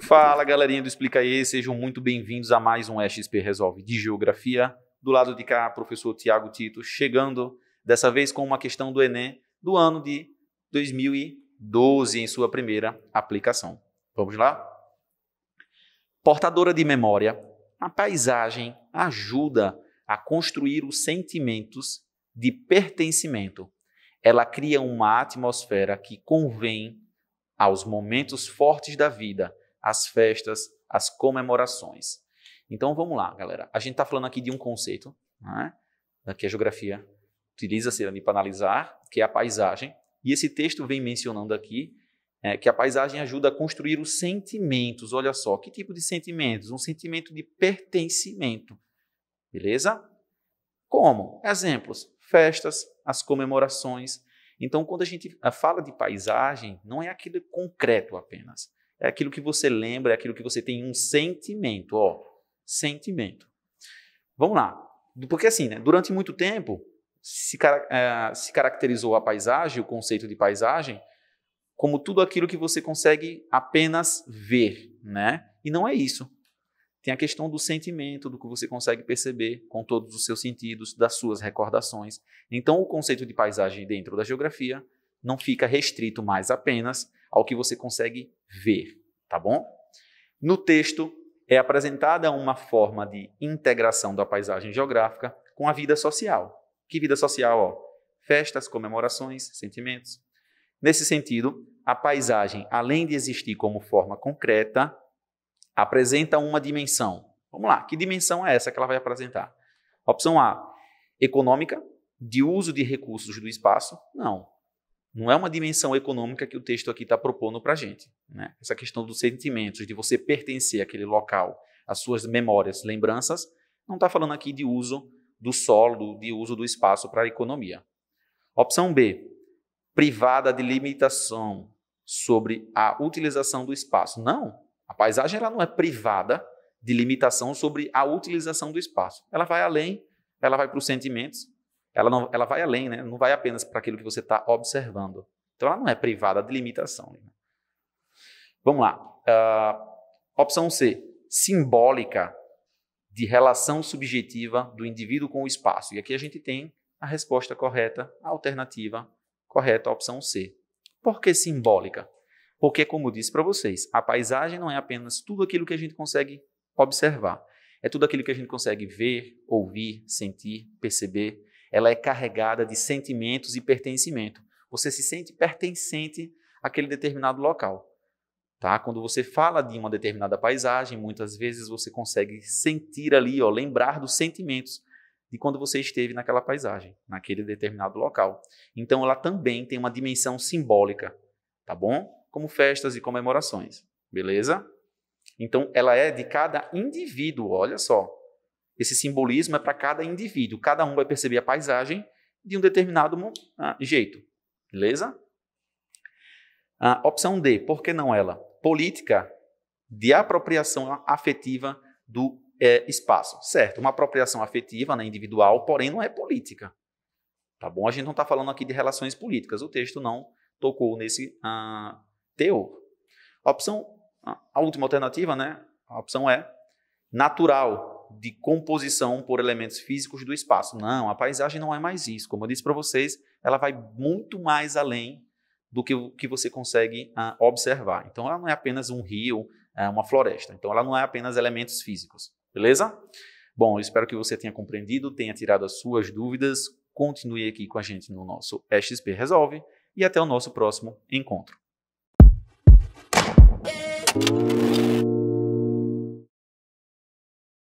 Fala galerinha do Explica E, sejam muito bem-vindos a mais um XP Resolve de Geografia. Do lado de cá, professor Tiago Tito, chegando dessa vez com uma questão do Enem do ano de 2012 em sua primeira aplicação. Vamos lá? Portadora de memória, a paisagem ajuda a construir os sentimentos de pertencimento. Ela cria uma atmosfera que convém aos momentos fortes da vida, às festas, às comemorações. Então vamos lá, galera. A gente está falando aqui de um conceito, né? que a geografia utiliza-se para analisar, que é a paisagem. E esse texto vem mencionando aqui é, que a paisagem ajuda a construir os sentimentos. Olha só, que tipo de sentimentos? Um sentimento de pertencimento. Beleza? Como? Exemplos: festas, as comemorações. Então, quando a gente eh, fala de paisagem, não é aquilo concreto apenas. É aquilo que você lembra, é aquilo que você tem um sentimento, ó, sentimento. Vamos lá. Porque assim, né, durante muito tempo se, eh, se caracterizou a paisagem, o conceito de paisagem, como tudo aquilo que você consegue apenas ver, né? E não é isso. Tem a questão do sentimento, do que você consegue perceber com todos os seus sentidos, das suas recordações. Então, o conceito de paisagem dentro da geografia não fica restrito mais apenas ao que você consegue ver, tá bom? No texto é apresentada uma forma de integração da paisagem geográfica com a vida social. Que vida social? Ó? Festas, comemorações, sentimentos. Nesse sentido, a paisagem, além de existir como forma concreta, apresenta uma dimensão. Vamos lá, que dimensão é essa que ela vai apresentar? Opção A, econômica, de uso de recursos do espaço? Não. Não é uma dimensão econômica que o texto aqui está propondo para a gente. Né? Essa questão dos sentimentos, de você pertencer àquele local, às suas memórias, lembranças, não está falando aqui de uso do solo, de uso do espaço para a economia. Opção B, privada de limitação sobre a utilização do espaço. Não, a paisagem ela não é privada de limitação sobre a utilização do espaço. Ela vai além, ela vai para os sentimentos, ela, não, ela vai além, né? não vai apenas para aquilo que você está observando. Então ela não é privada de limitação. Né? Vamos lá. Uh, opção C, simbólica de relação subjetiva do indivíduo com o espaço. E aqui a gente tem a resposta correta, a alternativa correta, a opção C. Por que simbólica? Porque, como eu disse para vocês, a paisagem não é apenas tudo aquilo que a gente consegue observar. É tudo aquilo que a gente consegue ver, ouvir, sentir, perceber. Ela é carregada de sentimentos e pertencimento. Você se sente pertencente àquele determinado local. Tá? Quando você fala de uma determinada paisagem, muitas vezes você consegue sentir ali, ó, lembrar dos sentimentos de quando você esteve naquela paisagem, naquele determinado local. Então, ela também tem uma dimensão simbólica, tá bom? como festas e comemorações, beleza? Então, ela é de cada indivíduo, olha só. Esse simbolismo é para cada indivíduo. Cada um vai perceber a paisagem de um determinado ah, jeito, beleza? A opção D, por que não ela? Política de apropriação afetiva do é, espaço. Certo, uma apropriação afetiva, né, individual, porém não é política. Tá bom? A gente não está falando aqui de relações políticas. O texto não tocou nesse ah, teu. A opção, a última alternativa, né? A opção é natural, de composição por elementos físicos do espaço. Não, a paisagem não é mais isso. Como eu disse para vocês, ela vai muito mais além do que, que você consegue ah, observar. Então, ela não é apenas um rio, é uma floresta. Então, ela não é apenas elementos físicos. Beleza? Bom, eu espero que você tenha compreendido, tenha tirado as suas dúvidas. Continue aqui com a gente no nosso XP Resolve e até o nosso próximo encontro. Música